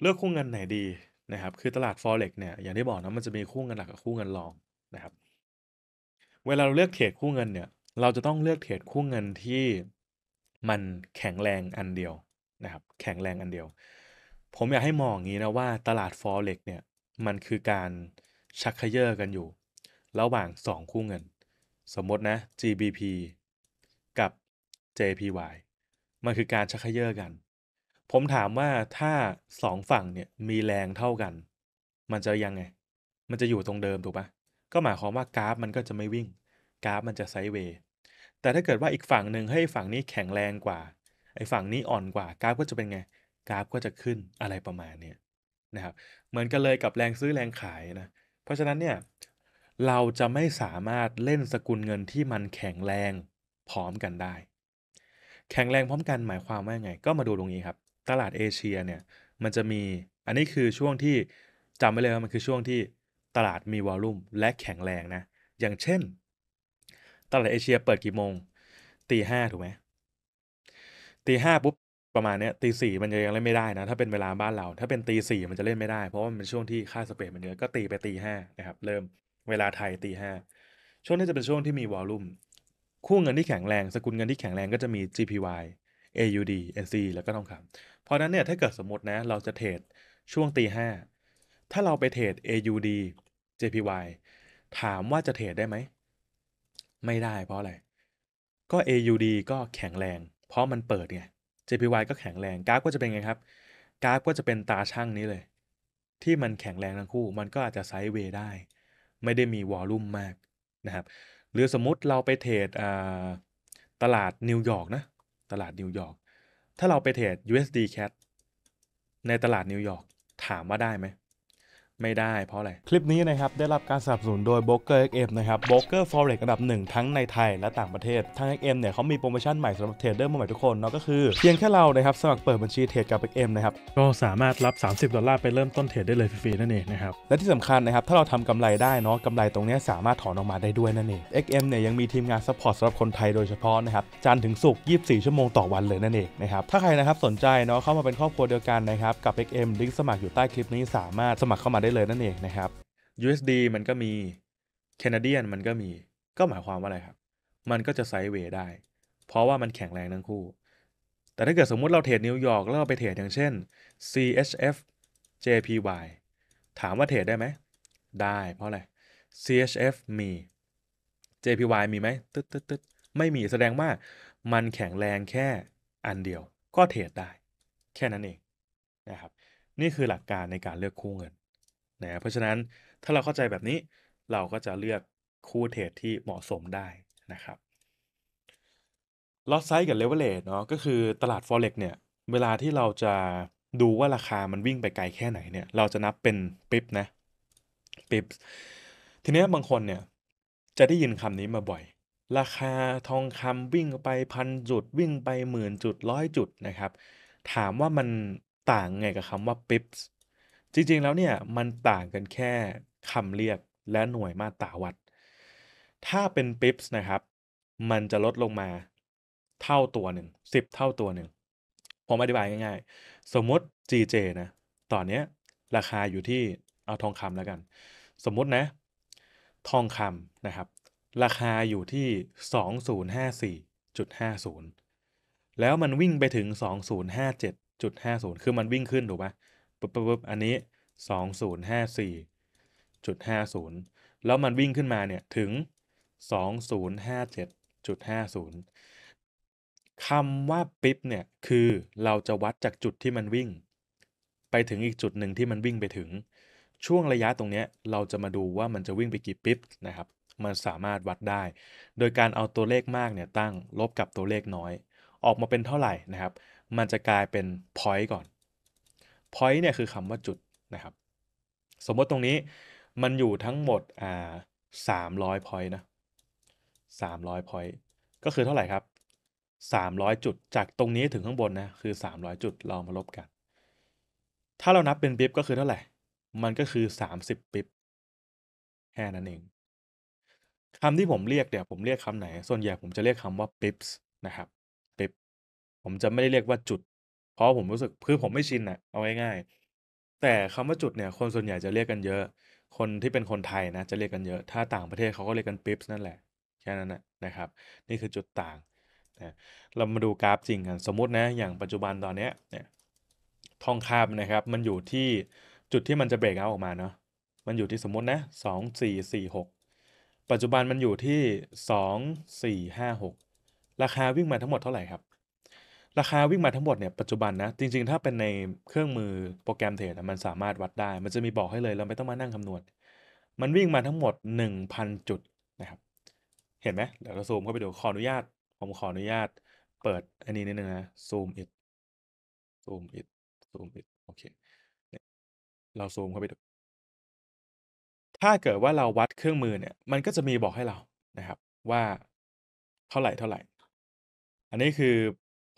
เลือกคู่เงินไหนดีนะครับ คือตลาด forex เนี่ยอย่างที่บอกนะมันจะมีคู่เงินหลักกับคู่เงินรองนะครับ เวลาเราเลือกเทรดคู่เงินเนี่ยเราจะต้องเลือกเทรดคู่เงินที่มันแข็งแรงอันเดียวนะครับแข็งแรงอันเดียว ผมอยากให้มองอย่างนี้นะว่าตลาด forex เนี่ยมันคือการชักเขยอกันอยู่ ระหว่าง 2 คู่เงิน สมมตินะ GBP กับ JPY มันคือการชักเขยอกันผมถามว่าถ้าสองฝั่งเนี่ยมีแรงเท่ากัน มันจะยังไง มันจะอยู่ตรงเดิมถูกปะก็หมายความว่ากราฟมันก็จะไม่วิ่ง กราฟมันจะไซด์เวย์ แต่ถ้าเกิดว่าอีกฝั่งหนึ่งให้ฝั่งนี้แข็งแรงกว่าไอ้ฝั่งนี้อ่อนกว่ากราฟก็จะเป็นไง กราฟก็จะขึ้นอะไรประมาณนี้นะครับเหมือนกันเลยกับแรงซื้อแรงขายนะเพราะฉะนั้นเนี่ยเราจะไม่สามารถเล่นสกุลเงินที่มันแข็งแรงพร้อมกันได้ แข็งแรงพร้อมกันหมายความว่าไง ก็มาดูตรงนี้ครับตลาดเอเชียเนี่ยมันจะมีอันนี้คือช่วงที่จำไว้เลยว่ามันคือช่วงที่ตลาดมีวอลลุ่มและแข็งแรงนะ อย่างเช่น ตลาดเอเชียเปิดกี่โมงตีห้าถูกไหมตีห้าปุ๊บประมาณเนี้ยตีสี่มันยังเล่นไม่ได้นะถ้าเป็นเวลาบ้านเราถ้าเป็นตีสี่มันจะเล่นไม่ได้เพราะว่ามันเป็นช่วงที่ค่าสเปรดมันเยอะก็ตีไปตีห้านะครับเริ่มเวลาไทยตีห้าช่วงนี้จะเป็นช่วงที่มีวอลลุ่มคู่เงินที่แข็งแรงสกุลเงินที่แข็งแรงก็จะมี GPY AUD NC แล้วก็ทองคำเพราะนั้นเนี่ยถ้าเกิดสมมตินะเราจะเทรดช่วงตีห้าถ้าเราไปเทรด AUD JPY ถามว่าจะเทรดได้ไหมไม่ได้เพราะอะไร ก็ AUD ก็แข็งแรง เพราะมันเปิดไง JPY ก็แข็งแรงกราฟก็จะเป็นไงครับกราฟก็จะเป็นตาช่างนี้เลย ที่มันแข็งแรงทั้งคู่ มันก็อาจจะไซด์เวย์ได้ ไม่ได้มีวอลลุ่มมากนะครับหรือสมมติเราไปเทรดตลาดนิวยอร์กนะตลาดนิวยอร์กถ้าเราไปเทรด USD CAD ในตลาดนิวยอร์กถามว่าได้ไหมไม่ได้เพราะอะไร คลิปนี้นะครับ ได้รับการสนับสนุนโดย b r o k e r XM นะครับโบ o k เกอร์ฟอเรกอันดับหนึ่งทั้งในไทยและต่างประเทศทาง XM เนี่ยเขามีโปรโมชั่นใหม่สำหรับเทรดเดอร์มใหม่ทุกคนเนาะก็คือเพียงแค่เรานะครับสมัครเปิดบัญชีเทรดกับ XM นะครับ ก็สามารถรับ 30 ดอลลาร์ไปเริ่มต้นเทรดได้เลยฟรีๆ นั่นเองนะครับและที่สำคัญนะครับถ้าเราทำกำไรได้เนาะกำไรตรงนี้สามารถถอนออกมาได้ด้วยนั่นเอง XM เนี่ยยังมีทีมงานซัพพอร์ตสำหรับคนไทยโดยเฉพาะนะครับจันถึงศุกร์24 ชั่วโมงต่อวันเลยนั่นเองนะครับถ้าใครนะครับสนใจเนาะเข้ามาเป็นครอบครัวเดียวกันนะครับกับ XM ลิงก์สมัครอยู่ใต้คลิปนี้ สามารถสมัครเข้ามาได้เลยนั่นเองนะครับ USD มันก็มี Canadian มันก็มี ก็หมายความว่าอะไรครับ มันก็จะไซด์เวย์ได้ เพราะว่ามันแข็งแรงทั้งคู่ แต่ถ้าเกิดสมมุติเราเทรดนิวยอร์กแล้วเราไปเทรดอย่างเช่น CHF JPY ถามว่าเทรดได้ไหม ได้เพราะอะไร CHF มี JPY มีไหมตึ๊ดตึ๊ดตึ๊ดไม่มี แสดงว่ามันแข็งแรงแค่อันเดียว ก็เทรดได้ แค่นั้นเองนะครับ นี่คือหลักการในการเลือกคู่เงินนะเพราะฉะนั้นถ้าเราเข้าใจแบบนี้เราก็จะเลือกคู่เทรดที่เหมาะสมได้นะครับลอตไซส์กับเลเวลเลตเนาะก็คือตลาด Forex เนี่ยเวลาที่เราจะดูว่าราคามันวิ่งไปไกลแค่ไหนเนี่ยเราจะนับเป็นปิ๊บนะปิ๊บทีนี้บางคนเนี่ยจะได้ยินคำนี้มาบ่อย ราคาทองคำวิ่งไปพันจุดวิ่งไปหมื่นจุดร้อยจุดนะครับ ถามว่ามันต่างไงกับคำว่าปิ๊บจริงๆ แล้วเนี่ยมันต่างกันแค่คำเรียกและหน่วยมาตราวัด ถ้าเป็นปิบส์นะครับ มันจะลดลงมาเท่าตัวหนึ่งสิบเท่าตัวหนึ่ง ผมอธิบายง่าย ๆ สมมติ GJ นะตอนนี้ราคาอยู่ที่เอาทองคำแล้วกัน สมมตินะทองคำนะครับ ราคาอยู่ที่ 2054.50 แล้วมันวิ่งไปถึง 2057.50 คือมันวิ่งขึ้นถูกไหมปุ๊บปุ๊บปุ๊บอันนี้สสองศูนย์หห้้าี่จุดาศูนย์แล้วมันวิ่งขึ้นมาเนี่ย ถึงสองศูนย์หห้้าเจจ็ดดุาศูนย์คำว่าปิ๊บเนี่ย คือเราจะวัดจากจุดที่มันวิ่ง ไปถึงอีกจุดหนึ่งที่มันวิ่งไปถึง ช่วงระยะตรงนี้เราจะมาดูว่ามันจะวิ่งไปกี่ปิ๊บนะครับ มันสามารถวัดได้ โดยการเอาตัวเลขมากเนี่ยตั้งลบกับตัวเลขน้อย ออกมาเป็นเท่าไหร่นะครับ มันจะกลายเป็นพอยต์ก่อน point เนี่ยคือคำว่าจุดนะครับ สมมติตรงนี้มันอยู่ทั้งหมดอ่าสามร้อยพอยต์นะสามร้อยพอยต์ก็คือเท่าไหร่ครับสามร้อยจุด จากตรงนี้ถึงข้างบนนะคือสามร้อยจุดลองมาลบกันถ้าเรานับเป็นปิ๊บก็คือเท่าไหร่ มันก็คือสามสิบปิ๊บแค่นั้นเอง คำที่ผมเรียกเนี่ยผมเรียกคำไหนส่วนใหญ่ผมจะเรียกคำว่า pips นะครับ pip ผมจะไม่ได้เรียกว่าจุดเพราะผมรู้สึกคือผมไม่ชินน่ะเอาง่ายๆแต่คำว่าจุดเนี่ยคนส่วนใหญ่จะเรียกกันเยอะ คนที่เป็นคนไทยนะจะเรียกกันเยอะถ้าต่างประเทศเขาก็เรียกกันปิ๊บนั่นแหละ แค่นั้นน่ะนะครับนี่คือจุดต่างนะเรามาดูกราฟจริงกันสมมตินะอย่างปัจจุบันตอนเนี้ยเนี่ยทองคำนะครับมันอยู่ที่จุดที่มันจะเบรกเอาออกมาเนาะมันอยู่ที่สมมตินะสองสี่สี่หกปัจจุบันมันอยู่ที่สองสี่ห้าหกราคาวิ่งมาทั้งหมดเท่าไหร่ครับราคาวิ่งมาทั้งหมดเนี่ยปัจจุบันนะจริงๆถ้าเป็นในเครื่องมือโปรแกรมเทรดมันสามารถวัดได้ มันจะมีบอกให้เลย เราไม่ต้องมานั่งคำนวณมันวิ่งมาทั้งหมด 1,000 จุดนะครับ เห็นไหมเดี๋ยวเราซูมเข้าไปดู ขออนุญาตผมขออนุญาต เปิดอันนี้นิดนึงนะซูมอิดซูมอิดซูมอิดโอเคเราซูมเข้าไปดู ถ้าเกิดว่าเราวัดเครื่องมือเนี่ย มันก็จะมีบอกให้เรานะครับ ว่าเท่าไหร่เท่าไหร่ อันนี้คือ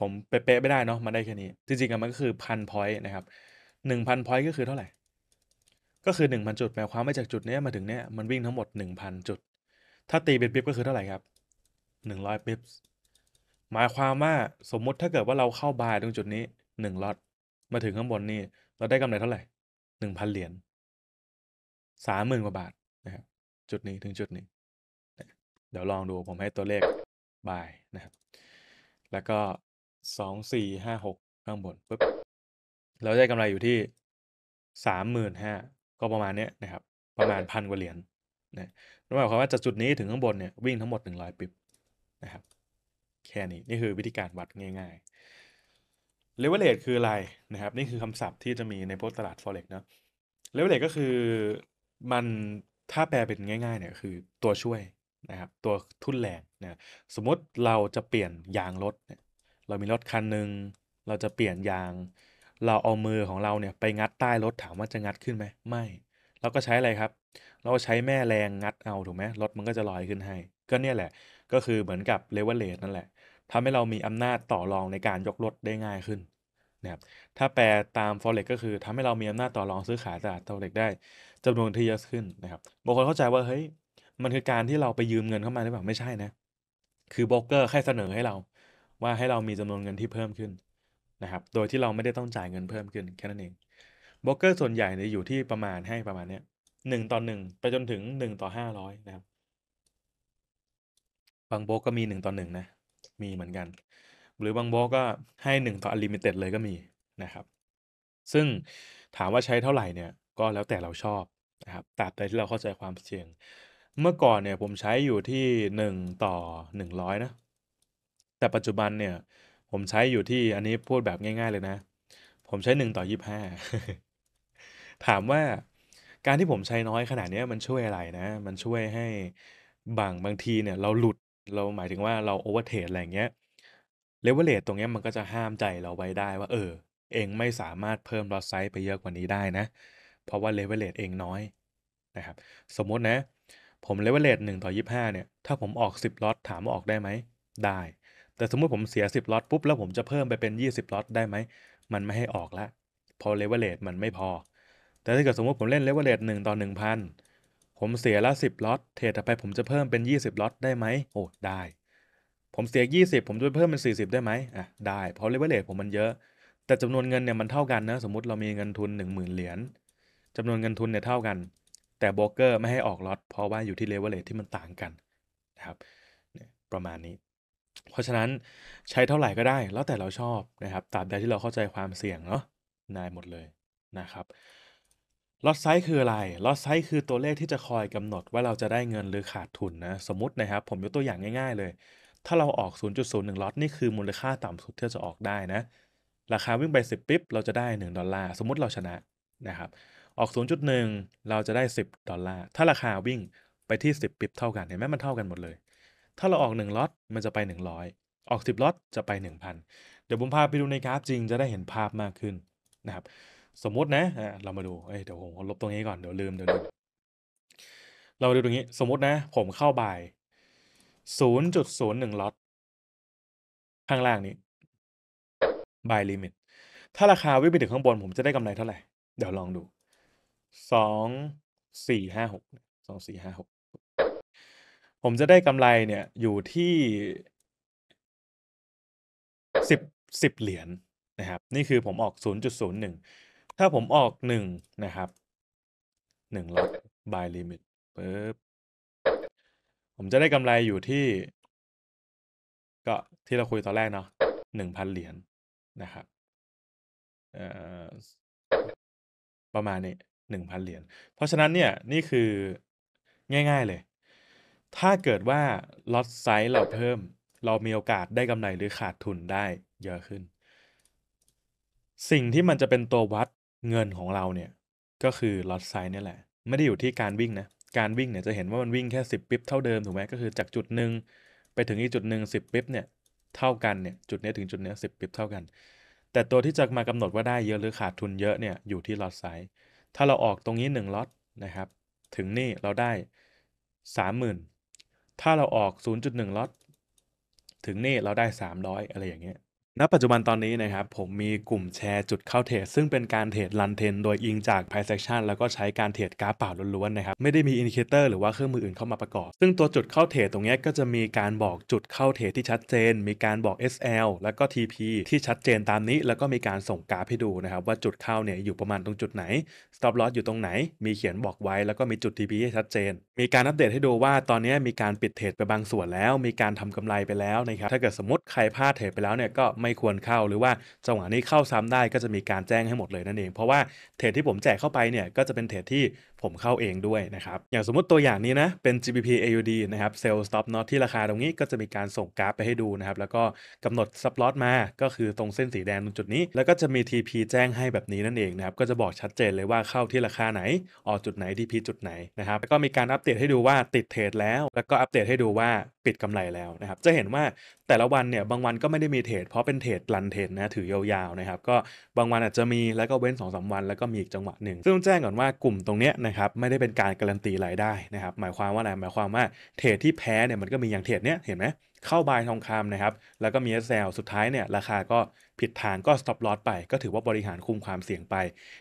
ผมเป๊ะๆไม่ได้เนาะมาได้แค่นี้ จริงๆมันก็คือพันพอยต์นะครับหนึ่งพันพอยต์ก็คือเท่าไหร่ ก็คือหนึ่งพันจุดหมายความว่าจากจุดนี้มาถึงเนี้ยมันวิ่งทั้งหมดหนึ่งพันจุดถ้า ตีเป็นปิ๊บก็คือเท่าไหร่ครับหนึ่งร้อยปิ๊บหมายความว่าสมมุติถ้าเกิดว่าเราเข้าบายตรงจุดนี้หนึ่งล็อตมาถึงข้างบนนี่เราได้กำไรเท่าไหร่หนึ่งพันเหรียญสามหมื่นกว่าบาทนะครับ จุดนี้ถึงจุดนี้เดี๋ยวลองดูผมให้ตัวเลขบายนะครับแล้วก็สองสี่ ห้าหก ข้างบนปุ๊บ เราได้กำไรอยู่ที่สามหมื่นห้า ก็ประมาณเนี้ยนะครับ ประมาณพันกว่าเหรียญนะนั่นหมายความว่าจากจุดนี้ถึงข้างบนเนี่ยวิ่งทั้งหมดหนึ่งร้อยปิบนะครับ แค่นี้ นี่คือวิธีการวัดง่ายๆเลเวลเลตคืออะไรนะครับ นี่คือคำศัพท์ที่จะมีในพวกตลาด forex เนาะเลเวลเลตก็คือมันถ้าแปลเป็นง่าย ๆ เนี่ยคือตัวช่วยนะครับ ตัวทุนแรงนะสมมติเราจะเปลี่ยนยางรถเนี่ยเรามีรถคันหนึ่ง เราจะเปลี่ยนยาง เราเอามือของเราเนี่ยไปงัดใต้รถถามว่าจะงัดขึ้นไหมไม่ เราก็ใช้อะไรครับ เราใช้แม่แรงงัดเอาถูกไหมรถมันก็จะลอยขึ้นให้ ก็เนี่ยแหละ ก็คือเหมือนกับเลเวลเลตนั่นแหละ ทำให้เรามีอำนาจต่อรองในการยกรถได้ง่ายขึ้นนะครับ ถ้าแปลตาม forex ก็คือ ทำให้เรามีอำนาจต่อรองซื้อขายตลาด forex ได้ จำนวนที่เยอะขึ้นนะครับ บางคนเข้าใจว่า เฮ้ย มันคือการที่เราไปยืมเงินเข้ามาหรือเปล่า ไม่ใช่นะ คือล็อกเกอร์แค่เสนอให้เราว่าให้เรามีจำนวนเงินที่เพิ่มขึ้นนะครับ โดยที่เราไม่ได้ต้องจ่ายเงินเพิ่มขึ้นแค่นั้นเองบล็อกเกอร์ส่วนใหญ่เนี่ยอยู่ที่ประมาณให้ประมาณเนี้ยหนึ่งต่อหนึ่งไปจนถึงหนึ่งต่อห้าร้อยนะครับ บางโบกก็มีหนึ่งต่อหนึ่งนะ มีเหมือนกัน หรือบางโบกก็ให้หนึ่งต่ออลิมิเต็ดเลยก็มีนะครับ ซึ่งถามว่าใช้เท่าไหร่เนี่ย ก็แล้วแต่เราชอบนะครับตราบใดที่เราเข้าใจความเสี่ยง เมื่อก่อนเนี่ยผมใช้อยู่ที่หนึ่งต่อหนึ่งร้อยนะแต่ปัจจุบันเนี่ย ผมใช้อยู่ที่อันนี้พูดแบบง่ายๆเลยนะ ผมใช้หนึ่งต่อยี่ห้าถามว่าการที่ผมใช้น้อยขนาดนี้มันช่วยอะไรนะ มันช่วยให้บางบางทีเนี่ยเราหลุดเราหมายถึงว่าเราโอเวอร์เทรดอะไรเงี้ยเลเวลเลตตรงเนี้ยมันก็จะห้ามใจเราไว้ได้ว่าเออ เองไม่สามารถเพิ่มลอสไซส์ไปเยอะกว่านี้ได้นะ เพราะว่าเลเวลเลตเองน้อยนะครับสมมตินะ ผมเลเวลเลตหนึ่งต่อยี่ห้าเนี่ย ถ้าผมออกสิบล็อตถามว่าออกได้ไหมได้แต่สมมติ ผมเสีย 10 ล็อตปุ๊บแล้วผมจะเพิ่มไปเป็น 20 ล็อต ได้ไหม มันไม่ให้ออกละ พอเลเวลเลทมันไม่พอ แต่ถ้าเกิดสมมติผมเล่นเลเวลเลทหนึ่งต่อหนึ่งพันผมเสียละ 10 ล็อต เทรดไปผมจะเพิ่มเป็น 20 ล็อต ได้ไหมโอ้ได้ ผมเสีย 20 ผมจะเพิ่มเป็น 40 ได้ไหมอ่ะ ได้ เพราะเลเวลเลทผมมันเยอะ แต่จำนวนเงินเนี่ย มันเท่ากันนะ สมมติเรามีเงินทุน 10,000 เหรียญจำนวนเงินทุนเนี่ยเท่ากัน แต่โบรกเกอร์ไม่ให้ออกล็อต เพราะว่าอยู่ที่เลเวลเลทที่มันต่างกันนะครับประมาณนี้เพราะฉะนั้นใช้เท่าไหร่ก็ได้ แล้วแต่เราชอบนะครับตราบใดที่เราเข้าใจความเสี่ยงเนาะนายหมดเลย นะครับลอตไซส์คืออะไรลอตไซส์คือตัวเลขที่จะคอยกำหนดว่าเราจะได้เงินหรือขาดทุนนะสมมตินะครับผมยกตัวอย่างง่ายๆเลย ถ้าเราออก 0.01ล็อตนี่คือมูลค่าต่ำสุดที่จะออกได้นะราคาวิ่งไป 10ปิ๊บเราจะได้ 1 ดอลลาร์ สมมติเราชนะนะครับออก 0.1เราจะได้10ดอลลาร์ถ้าราคาวิ่งไปที่ 10ปิ๊บเท่ากันเห็นไหมมันเท่ากันหมดเลยถ้าเราออก1ล็อต มันจะไป 100 ออก 10ล็อตจะไป 1,000 เดี๋ยวผมพาไปดูในกราฟจริงจะได้เห็นภาพมากขึ้นนะครับ สมมตินะ เรามาดูเเดี๋ยวผมลบตรงนี้ก่อน เดี๋ยวลืมเดี๋ยวลืมเราดูตรงนี้ สมมตินะ ผมเข้าบ่าย0.01ล็อตข้างล่างนี้่ายลิมิตถ้าราคาวิ่งไปถึงข้างบน ผมจะได้กำไรเท่าไหร่ เดี๋ยวลองดูสองสี่ห้าหกสองสี่ห้าหกผมจะได้กำไรเนี่ยอยู่ที่สิบสิบเหรียญนะครับ นี่คือผมออกศูนย์จุดศูนย์หนึ่งถ้าผมออกหนึ่งนะครับหนึ่งล็อย buy limit ปึ๊บผมจะได้กำไรอยู่ที่ ก็ที่เราคุยตอนแรกเนาะหนึ่งพันเหรียญนนะครับประมาณนี้หนึ่งพันเหรียญเพราะฉะนั้นเนี่ยนี่คือง่ายๆเลยถ้าเกิดว่าล็อตไซส์เราเพิ่มเรามีโอกาสได้กำไรหรือขาดทุนได้เยอะขึ้น สิ่งที่มันจะเป็นตัววัดเงินของเราเนี่ยก็คือล็อตไซส์นี่แหละ ไม่ได้อยู่ที่การวิ่งนะการวิ่งเนี่ยจะเห็นว่ามันวิ่งแค่ 10ปิ๊บเท่าเดิมถูกไหมก็คือจากจุดหนึ่งไปถึงอีกจุดหนึ่งิบปิ๊บเนี่ยเท่ากันเนี่ยจุดนี้ถึงจุดนี้สิบปิ๊บเท่ากัน แต่ตัวที่จะมากำหนดว่าได้เยอะหรือขาดทุนเยอะเนี่ยอยู่ที่ล็อตไซส์ถ้าเราออกตรงนี้1ล็อตนะครับ ถึงนี่เราได้30,000ถ้าเราออก 0.1 ล็อต ถึงเน่เราได้ 300 อะไรอย่างเงี้ยณปัจจุบันตอนนี้นะครับ ผมมีกลุ่มแชร์จุดเข้าเทรดซึ่งเป็นการเทรดลันเทนโดยอิงจากไพเซ e a c t i แล้วก็ใช้การเทรดกราฟเปล่าล้วน ๆ นะครับ ไม่ได้มีอินดิเคเตอร์หรือว่าเครื่องมืออื่นเข้ามาประกอบ ซึ่งตัวจุดเข้าเทรดตรงนี้ก็จะมีการบอกจุดเข้าเทรดที่ชัดเจน มีการบอก SL แล้วก็ TP ที่ชัดเจนตามนี้ แล้วก็มีการส่งกราฟให้ดูนะครับว่าจุดเข้าเนี่ยอยู่ประมาณตรงจุดไหน stop loss อยู่ตรงไหน มีเขียนบอกไว้แล้วก็มีจุด TP ให้ชัดเจน มีการอัปเดตให้ดูว่าตอนนี้มีการปิดเทรดไปบางส่วนแล้ว มีการทำกำไรไปแล้วนะครับถ้าเกิดสมมติใครพลาดเทรดไปแล้วเนี่ยก็ไม่ไม่ควรเข้าหรือว่าจังหวะนี้เข้าซ้ำได้ก็จะมีการแจ้งให้หมดเลยนั่นเอง เพราะว่า เทรดที่ผมแจกเข้าไปเนี่ย ก็จะเป็นเทรดที่ผมเข้าเองด้วยนะครับ อย่างสมมติตัวอย่างนี้นะเป็น GBP AUD นะครับ Sell Stop Not ที่ราคาตรงนี้ก็จะมีการส่งกราฟไปให้ดูนะครับแล้วก็กำหนด Stop l o s มาก็คือตรงเส้นสีแดงตรงจุดนี้ แล้วก็จะมี TP แจ้งให้แบบนี้นั่นเองนะครับก็จะบอกชัดเจนเลยว่าเข้าที่ราคาไหนออกจุดไหน TP จุดไหนนะครับแล้วก็มีการอัปเดตให้ดูว่าติดเทรดแล้ว แล้วก็อัปเดตให้ดูว่าปิดกำไรแล้วนะครับจะเห็นว่าแต่ละวันเนี่ยบางวันก็ไม่ได้มีเทรดเพราะเป็นเทรดลันเทรดนะถือยาวๆนะครับก็บางวันอาจจะมีแล้วก็เว้น2อสวัน แล้วก็มีอีกจังหวะหนึ่งซึ่งต้องแจ้งก่อนว่ากลุ่มตรงเนี้ยนะนะครับไม่ได้เป็นการการันตีรายได้นะครับหมายความว่าอะไรหมายความว่าเทรดที่แพ้เนี่ยมันก็มีอย่างเทรดเนี้ยเห็นไหมเข้าบายทองคำนะครับแล้วก็มีซลสุดท้ายเนี่ยราคาก็ผิดทางก็สต็อปลอสไป ก็ถือว่าบริหารคุมความเสี่ยงไป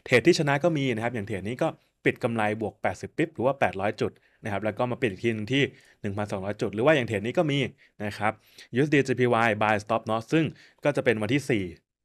เทรดที่ชนะก็มีนะครับอย่างเทรดนี้ก็ปิดกำไรบวก 80 ปิ๊บหรือว่า 800 จุดนะครับแล้วก็มาปิดอีกทีนึงที่ 1,200 จุด หรือว่าอย่างเทรดนี้ก็มีนะครับ USD JPY buy stop loss ซึ่งก็จะเป็นวันที่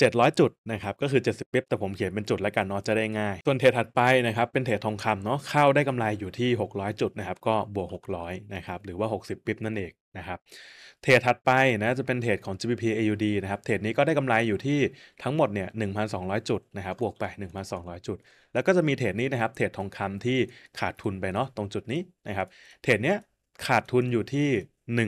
700จุดนะครับ ก็คือ 70ปิ๊บแต่ผมเขียนเป็นจุดแล้วกันเนาะจะได้ง่าย ส่วนเทรดถัดไปนะครับเป็นเทรดทองคำเนาะเข้าได้กำไรอยู่ที่ 600จุดนะครับก็บวก 600นะครับหรือว่า 60ปิ๊บนั่นเองนะครับเทรดถัดไปนะจะเป็นเทรดของ GBP AUD นะครับเทรดนี้ก็ได้กำไรอยู่ที่ทั้งหมดเนี่ย1,200 จุดนะครับบวกไป 1,200 จุด แล้วก็จะมีเทรดนี้นะครับเทรดทองคำที่ขาดทุนไปเนาะตรงจุดนี้นะครับเทรดเนี้ยขาดทุนอยู่ที่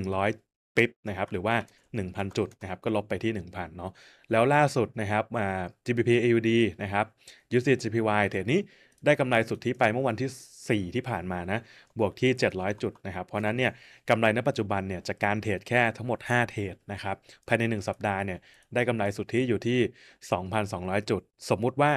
100ปิ๊บนะครับหรือว่า1,000 จุดนะครับก็ลบไปที่ 1,000เนาะแล้วล่าสุดนะครับมา GBP AUD นะครับ USD GPY เทรดนี้ได้กำไรสุทธิไปเมื่อวันที่ 4 ที่ผ่านมานะบวกที่ 700 จุดนะครับเพราะนั้นเนี่ยกำไรณปัจจุบันเนี่ยจากการเทรดแค่ทั้งหมด 5 เทรดนะครับภายใน 1 สัปดาห์เนี่ยได้กำไรสุทธิอยู่ที่ 2,200 จุด สมมุติว่า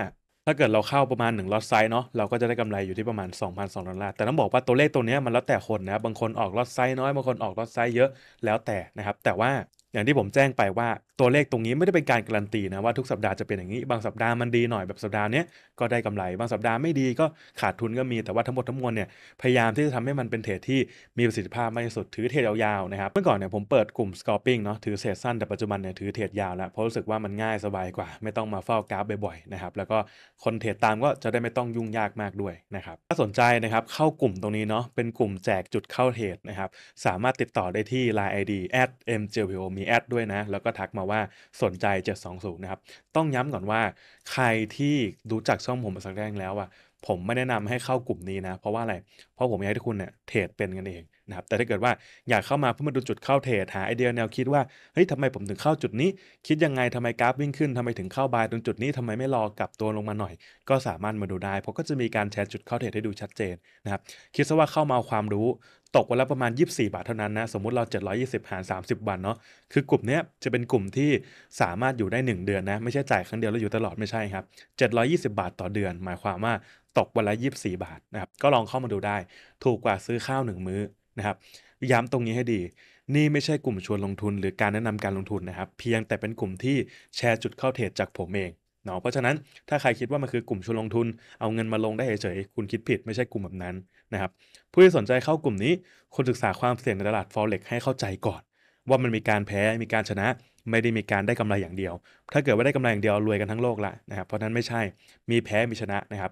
ถ้าเกิดเราเข้าประมาณ1ล็อตไซส์เนาะเราก็จะได้กำไรอยู่ที่ประมาณ 2,200อล้านแต่ต้องบอกว่าตัวเลขตัวนี้มันแล้วแต่คนนะบางคนออกล็อตไซส์น้อยบางคนออกล็อตไซส์เยอะแล้วแต่นะครับแต่ว่าอย่างที่ผมแจ้งไปว่าตัวเลขตรงนี้ไม่ได้เป็นการการันตีนะว่าทุกสัปดาห์จะเป็นอย่างนี้บางสัปดาห์มันดีหน่อยแบบสัปดาห์นี้ก็ได้กำไรบางสัปดาห์ไม่ดีก็ขาดทุนก็มีแต่ว่าทั้งหมดทั้งมวลเนี่ยพยายามที่จะทำให้มันเป็นเทรดที่มีประสิทธิภาพมากที่สุดถือเทรดยาวๆนะครับเมื่อก่อนเนี่ยผมเปิดกลุ่ม s c ร์ p i n g เนาะถือเทรดสั้นแต่ปัจจุบันเนี่ยถือเทรดยาวแล้วเพราะรู้สึกว่ามันง่ายสบายกว่าไม่ต้องมาเฝ้ากราฟบ่อยๆนะครับแล้วก็คนเทรดตามก็จะได้ไม่ต้องยุ่งยากมากด้วยนะครับถ้าสนใจนะครับเข้ากลุ่มตรงนี้เนาะเป็นกลุ่มแจกจุดเข้าเทรดนะครับสามารถติดต่อได้ที่ Line ID mjpo ีแอดด้วยนะ แล้วก็ทักมาว่าสนใจ 720นะครับ ต้องย้ำก่อนว่า ใครที่รู้จักช่องผมมาสักแรกแล้วอ่ะผมไม่แนะนำให้เข้ากลุ่มนี้นะ เพราะว่าอะไรเพราะผมอยากให้ทุกคุณเนี่ย เทรดเป็นกันเองนะครับแต่ถ้าเกิดว่าอยากเข้ามาเพื่อมาดูจุดเข้าเทรดหาไอเดียแนวคิดว่าเฮ้ยทำไมผมถึงเข้าจุดนี้คิดยังไงทำไมกราฟวิ่งขึ้นทำไมถึงเข้าบายตรงจุดนี้ทำไมไม่รอกลับตัวลงมาหน่อย ก็สามารถมาดูได้เพราะก็จะมีการแชร์จุดเข้าเทรดให้ดูชัดเจนนะครับคิดซะว่าเข้ามาเอาความรู้ตกวันละประมาณ 24 บาท เท่านั้นนะสมมติเรา720หาร30วันเนาะคือกลุ่มนี้จะเป็นกลุ่มที่สามารถอยู่ได้ 1 เดือนนะ ไม่ใช่จ่ายครั้งเดียวแล้วอยู่ตลอดไม่ใช่ครับ720 บาทต่อเดือน หมายความว่าตกวันละ 24 บาทนะครับก็ลองเข้ามาดูได้ ถูกกว่าซื้อข้าว 1 มื้อะครับย้ำตรงนี้ให้ดี นี่ไม่ใช่กลุ่มชวนลงทุนหรือการแนะนำการลงทุนนะครับเพียงแต่เป็นกลุ่มที่แชร์จุดเข้าเทรดจากผมเองเนาะเพราะฉะนั้นถ้าใครคิดว่ามันคือกลุ่มชวนลงทุน เอาเงินมาลงได้เฉยๆคุณคิดผิด ไม่ใช่กลุ่มแบบนั้นนะครับผู้ที่สนใจเข้ากลุ่มนี้ควรศึกษาความเสี่ยงในตลาด forex ให้เข้าใจก่อนว่ามันมีการแพ้มีการชนะ ไม่ได้มีการได้กำไรอย่างเดียว ถ้าเกิดว่าได้กำไรอย่างเดียวรวยกันทั้งโลกละนะครับเพราะนั้นไม่ใช่มีแพ้มีชนะนะครับ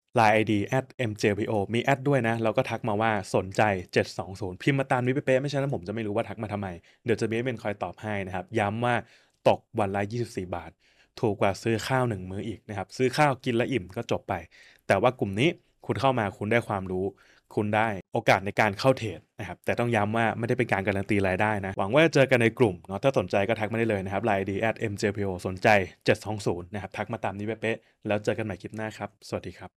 l า n e ID at mjpo มีแอดด้วยนะเราก็ทักมาว่าสนใจ 720 พิมพ์มาตามนี้เป๊ะไม่ใช่ แล้วผมจะไม่รู้ว่าทักมาทำไม เดี๋ยวจะมีเป็นคอยตอบให้นะครับ ย้ำว่าตกวันละ24 บาท ถูกกว่าซื้อข้าวหนึ่งมื้ออีกนะครับ ซื้อข้าวกินละอิ่มก็จบไป แต่ว่ากลุ่มนี้คุณเข้ามาคุณได้ความรู้ คุณได้โอกาสในการเข้าเทรดนะครับ แต่ต้องย้ำว่าไม่ได้เป็นการการันตีรายได้นะ หวังว่าจะเจอกันในกลุ่มเนาะ ถ้าสนใจก็ทักมาได้เลยนะครับไลน์ดี at mjpo สนใจ 720นะครับทักมาตามนี้เป๊ะแล้วเจอกันใหม่คลิปหน้าครับ สวัสดีครับ